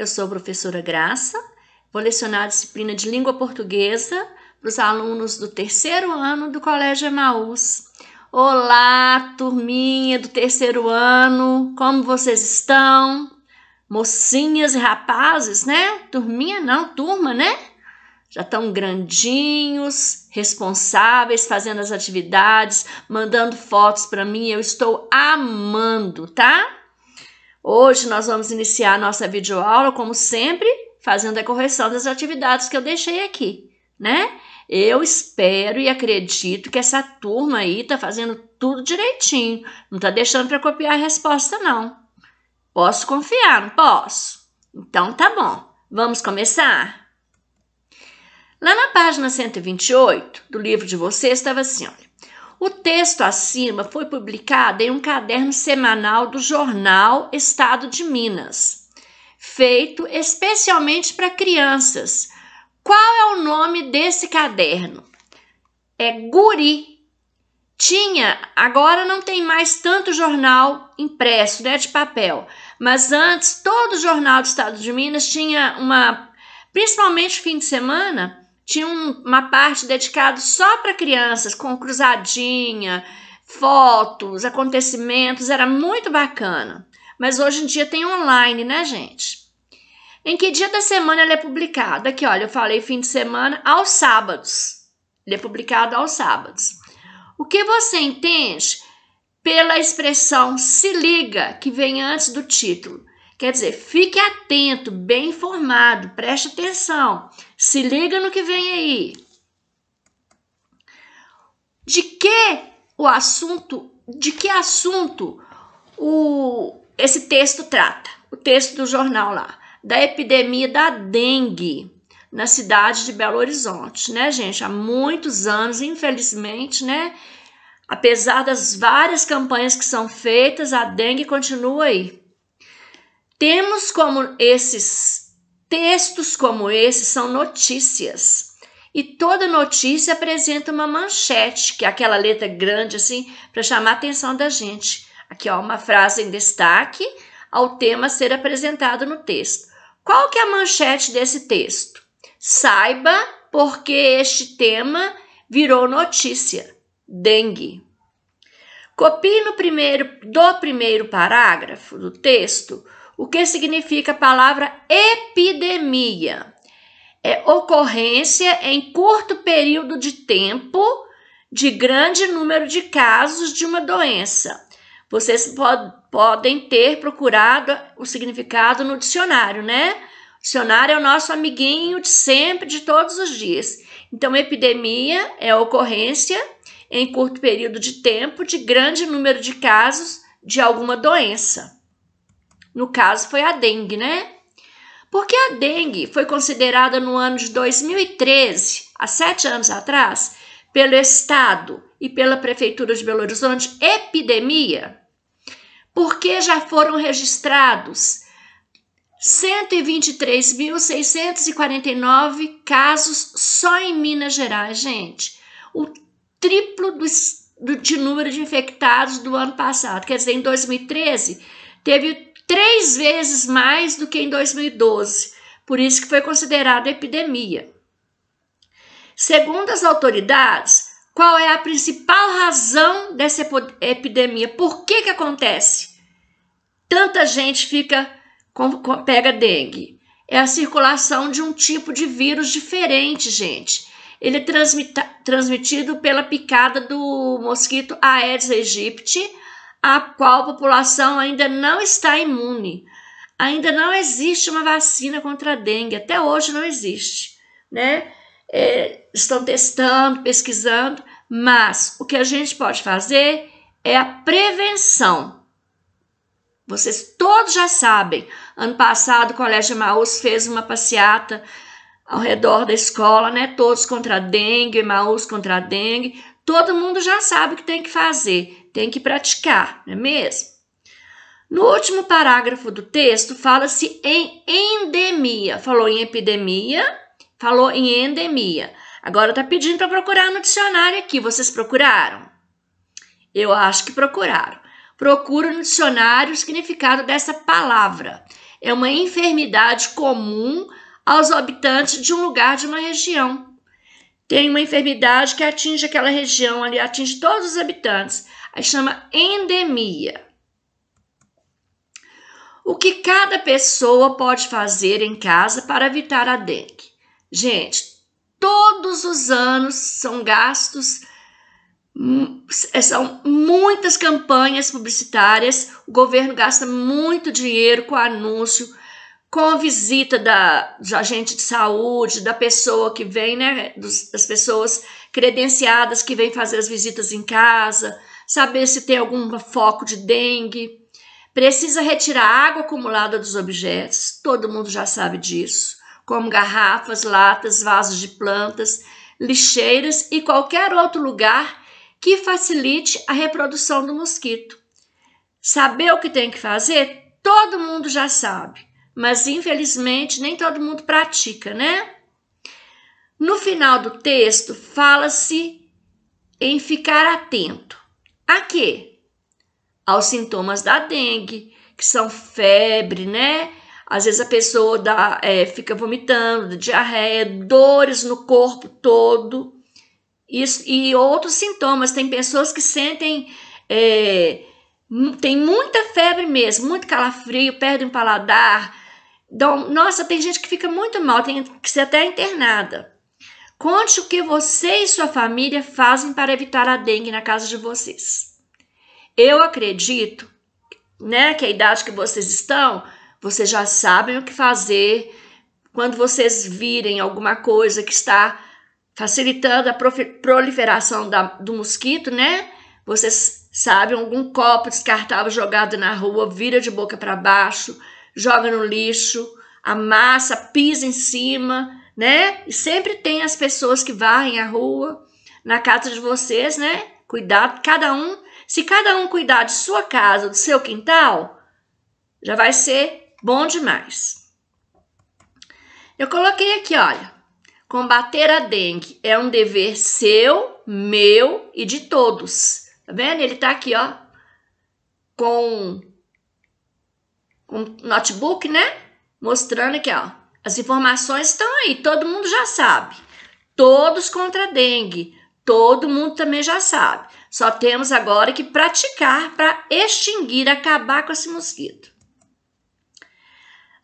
Eu sou a professora Graça, vou lecionar a disciplina de língua portuguesa para os alunos do terceiro ano do Colégio Emaús. Olá, turminha do terceiro ano, como vocês estão? Mocinhas e rapazes, né? Turminha não, turma, né? Já estão grandinhos, responsáveis, fazendo as atividades, mandando fotos para mim. Eu estou amando, tá? Hoje nós vamos iniciar nossa videoaula, como sempre, fazendo a correção das atividades que eu deixei aqui, né? Eu espero e acredito que essa turma aí tá fazendo tudo direitinho, não tá deixando para copiar a resposta não. Posso confiar, não posso? Então tá bom. Vamos começar? Lá na página 128 do livro de vocês estava assim, olha: o texto acima foi publicado em um caderno semanal do jornal Estado de Minas, feito especialmente para crianças. Qual é o nome desse caderno? É Guri. Tinha, agora não tem mais tanto jornal impresso, né, de papel, mas antes todo jornal do Estado de Minas tinha uma, principalmente fim de semana, tinha uma parte dedicada só para crianças, com cruzadinha, fotos, acontecimentos, era muito bacana. Mas hoje em dia tem online, né, gente? Em que dia da semana ele é publicado? Aqui, olha, eu falei fim de semana aos sábados. Ele é publicado aos sábados. O que você entende pela expressão se liga que vem antes do título? Quer dizer, fique atento, bem informado, preste atenção, se liga no que vem aí. De que o assunto, de que assunto o, esse texto trata? O texto do jornal lá, da epidemia da dengue na cidade de Belo Horizonte, né, gente? Há muitos anos, infelizmente, né? Apesar das várias campanhas que são feitas, a dengue continua aí temos como esses textos como esses são notícias. E toda notícia apresenta uma manchete, que é aquela letra grande assim, para chamar a atenção da gente. Aqui ó, uma frase em destaque ao tema ser apresentado no texto. Qual que é a manchete desse texto? Saiba porque este tema virou notícia. Dengue. Copie no primeiro do primeiro parágrafo do texto o que significa a palavra epidemia. É ocorrência em curto período de tempo de grande número de casos de uma doença. Vocês pod podem ter procurado o significado no dicionário, né? O dicionário é o nosso amiguinho de sempre, de todos os dias. Então, epidemia é ocorrência em curto período de tempo de grande número de casos de alguma doença. No caso, foi a dengue, né? Porque a dengue foi considerada no ano de 2013, há sete anos atrás, pelo Estado e pela Prefeitura de Belo Horizonte epidemia, porque já foram registrados 123.649 casos só em Minas Gerais, gente. O triplo do, do, de número de infectados do ano passado. Quer dizer, em 2013, teve três vezes mais do que em 2012, por isso que foi considerada epidemia. Segundo as autoridades, qual é a principal razão dessa epidemia? Por que que acontece? Tanta gente fica com, com, pega dengue. É a circulação de um tipo de vírus diferente, gente. Ele é transmitido pela picada do mosquito Aedes aegypti, a qual a população ainda não está imune. Ainda não existe uma vacina contra a dengue, até hoje não existe, né? É, estão testando, pesquisando, mas o que a gente pode fazer é a prevenção. Vocês todos já sabem, ano passado o Colégio Maús fez uma passeata ao redor da escola, né? Todos contra a dengue, Maús contra a dengue. Todo mundo já sabe o que tem que fazer tem que praticar, não é mesmo? No último parágrafo do texto, fala-se em endemia. Falou em epidemia, falou em endemia. Agora está pedindo para procurar no dicionário aqui. Vocês procuraram? Eu acho que procuraram. Procura no dicionário o significado dessa palavra. É uma enfermidade comum aos habitantes de um lugar de uma região tem uma enfermidade que atinge aquela região ali, atinge todos os habitantes. Aí chama endemia. O que cada pessoa pode fazer em casa para evitar a dengue? Gente, todos os anos são gastos hum, é, são muitas campanhas publicitárias, o governo gasta muito dinheiro com anúncio, com a visita da, do agente de saúde, da pessoa que vem, né, dos, das pessoas credenciadas que vêm fazer as visitas em casa, saber se tem algum foco de dengue, precisa retirar água acumulada dos objetos, todo mundo já sabe disso, como garrafas, latas, vasos de plantas, lixeiras e qualquer outro lugar que facilite a reprodução do mosquito. Saber o que tem que fazer, todo mundo já sabe mas infelizmente nem todo mundo pratica, né? No final do texto, fala-se em ficar atento. A quê? Aos sintomas da dengue, que são febre, né? Às vezes a pessoa dá, é, fica vomitando, diarreia, dores no corpo todo. Isso, e outros sintomas. Tem pessoas que sentem. É, tem muita febre mesmo, muito calafrio, perdem o paladar, então, nossa, tem gente que fica muito mal, tem que ser até internada. Conte o que você e sua família fazem para evitar a dengue na casa de vocês. Eu acredito, né, que a idade que vocês estão, vocês já sabem o que fazer quando vocês virem alguma coisa que está facilitando a proliferação da, do mosquito, né? Vocês sabem algum copo descartável jogado na rua, vira de boca para baixo joga no lixo, amassa, pisa em cima, né? E sempre tem as pessoas que varrem a rua. Na casa de vocês, né? Cuidado, cada um. Se cada um cuidar de sua casa, do seu quintal, já vai ser bom demais. Eu coloquei aqui, olha. Combater a dengue é um dever seu, meu e de todos. Tá vendo? Ele tá aqui, ó, com um notebook, né? Mostrando aqui, ó. As informações estão aí, todo mundo já sabe. Todos contra a dengue, todo mundo também já sabe. Só temos agora que praticar para extinguir, acabar com esse mosquito.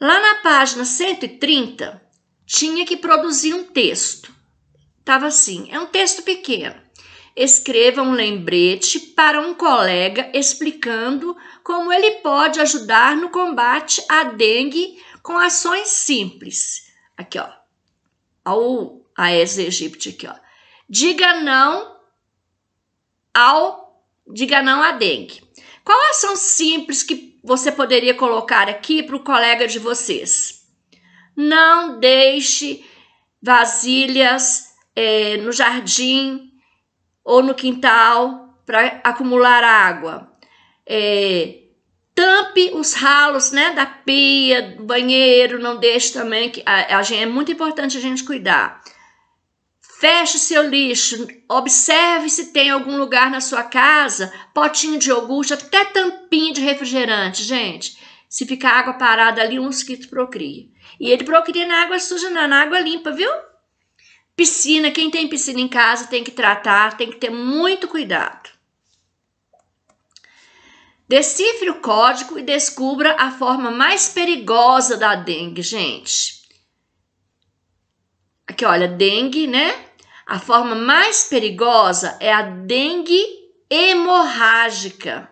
Lá na página 130, tinha que produzir um texto. Tava assim, é um texto pequeno. Escreva um lembrete para um colega explicando como ele pode ajudar no combate à dengue com ações simples. Aqui, ó. Ao Aedes aegypti aqui, ó. Diga não ao diga não à dengue. Qual ação simples que você poderia colocar aqui para o colega de vocês? Não deixe vasilhas é, no jardim ou no quintal para acumular água. É, tampe os ralos né, da pia, do banheiro, não deixe também que a, a gente, é muito importante a gente cuidar. Feche seu lixo, observe se tem algum lugar na sua casa, potinho de iogurte, até tampinha de refrigerante, gente. Se ficar água parada ali, um mosquito procria. E ele procria na água suja, não na água limpa, viu? Piscina, quem tem piscina em casa tem que tratar, tem que ter muito cuidado. Decifre o código e descubra a forma mais perigosa da dengue, gente. Aqui, olha, dengue, né? A forma mais perigosa é a dengue hemorrágica.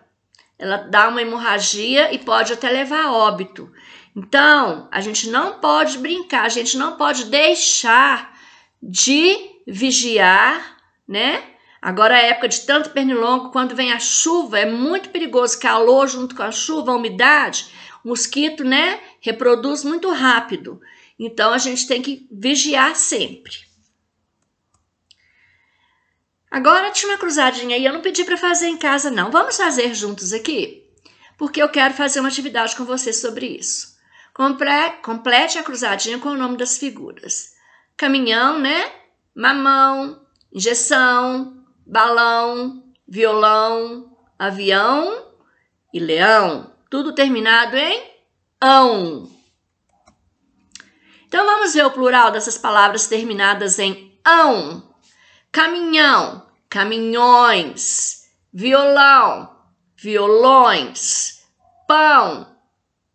Ela dá uma hemorragia e pode até levar a óbito. Então, a gente não pode brincar, a gente não pode deixar de vigiar, né? Agora, a é época de tanto pernilongo, quando vem a chuva, é muito perigoso. Calor junto com a chuva, a umidade, o mosquito, né? Reproduz muito rápido. Então, a gente tem que vigiar sempre. Agora tinha uma cruzadinha aí, eu não pedi para fazer em casa, não. Vamos fazer juntos aqui? Porque eu quero fazer uma atividade com você sobre isso. complete a cruzadinha com o nome das figuras caminhão, né? Mamão, injeção, balão, violão, avião e leão. Tudo terminado em ão. Então vamos ver o plural dessas palavras terminadas em ão. Caminhão, caminhões, violão, violões, pão,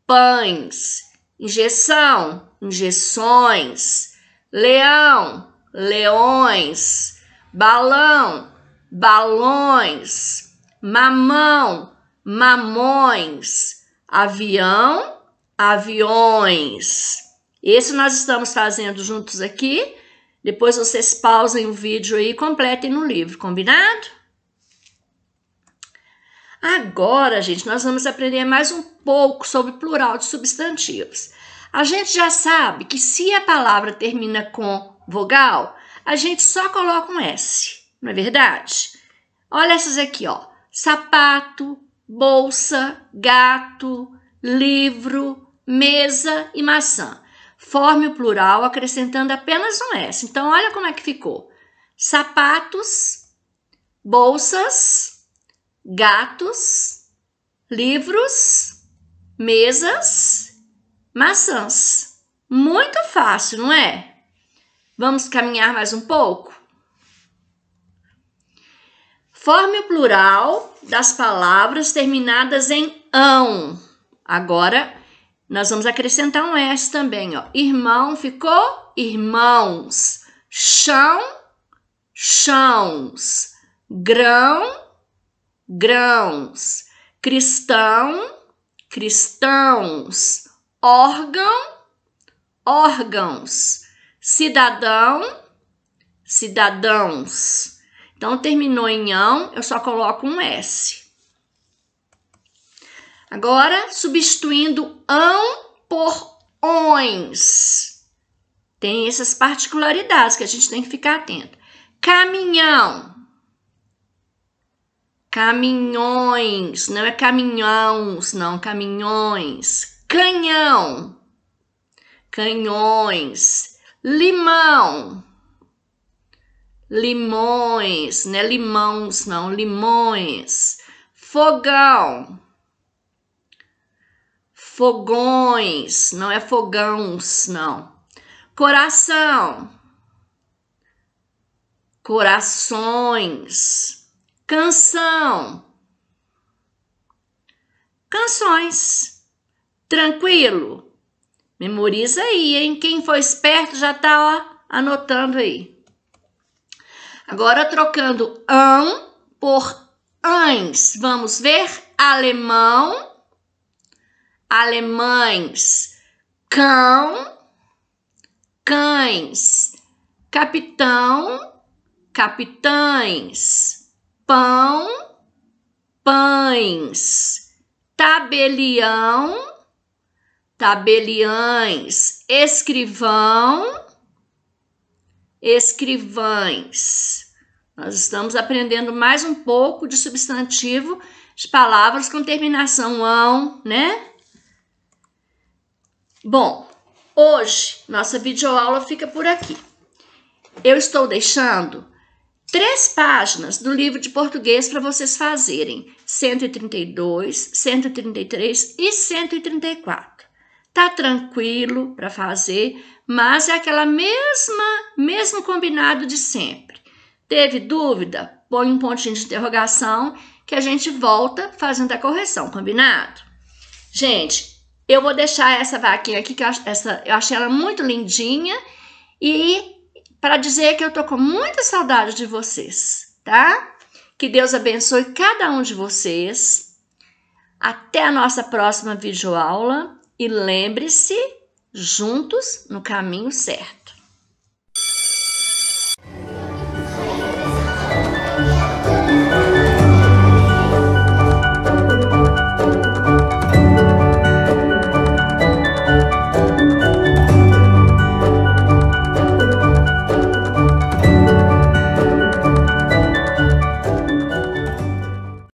pães, injeção, injeções, leão, leões, balão, balões, mamão, mamões, avião, aviões. Esse nós estamos fazendo juntos aqui. Depois vocês pausem o vídeo aí e completem no livro, combinado? Agora, gente, nós vamos aprender mais um pouco sobre plural de substantivos. A gente já sabe que se a palavra termina com vogal, a gente só coloca um S, não é verdade? Olha essas aqui, ó: sapato, bolsa, gato, livro, mesa e maçã. Forme o plural acrescentando apenas um S. Então, olha como é que ficou: sapatos, bolsas, gatos, livros, mesas maçãs. Muito fácil, não é? Vamos caminhar mais um pouco? Forme o plural das palavras terminadas em ão. Agora, nós vamos acrescentar um S também, ó. Irmão ficou irmãos. Chão, chãos. Grão, grãos. Cristão, cristãos órgão, órgãos, cidadão, cidadãos. Então terminou em ão, eu só coloco um s. Agora substituindo ão por ons. Tem essas particularidades que a gente tem que ficar atento. Caminhão. Caminhões, não é caminhões, não, caminhões canhão, canhões, limão, limões, não é limãos, não, limões, fogão, fogões, não é fogãos, não, coração, corações, canção, canções Tranquilo? Memoriza aí, hein? Quem for esperto já tá lá anotando aí. Agora trocando an por ans. Vamos ver alemão, alemães, cão, cães, capitão, capitães, pão, pães, tabelião, tabeliães, escrivão, escrivães. Nós estamos aprendendo mais um pouco de substantivo de palavras com terminação ão, né? Bom, hoje nossa videoaula fica por aqui. Eu estou deixando três páginas do livro de português para vocês fazerem: 132, 133 e 134 tá tranquilo para fazer, mas é aquela mesma, mesmo combinado de sempre. Teve dúvida? Põe um pontinho de interrogação que a gente volta fazendo a correção, combinado? Gente, eu vou deixar essa vaquinha aqui, que eu, essa, eu achei ela muito lindinha, e para dizer que eu tô com muita saudade de vocês, tá? Que Deus abençoe cada um de vocês. Até a nossa próxima videoaula e lembre-se, juntos no caminho certo.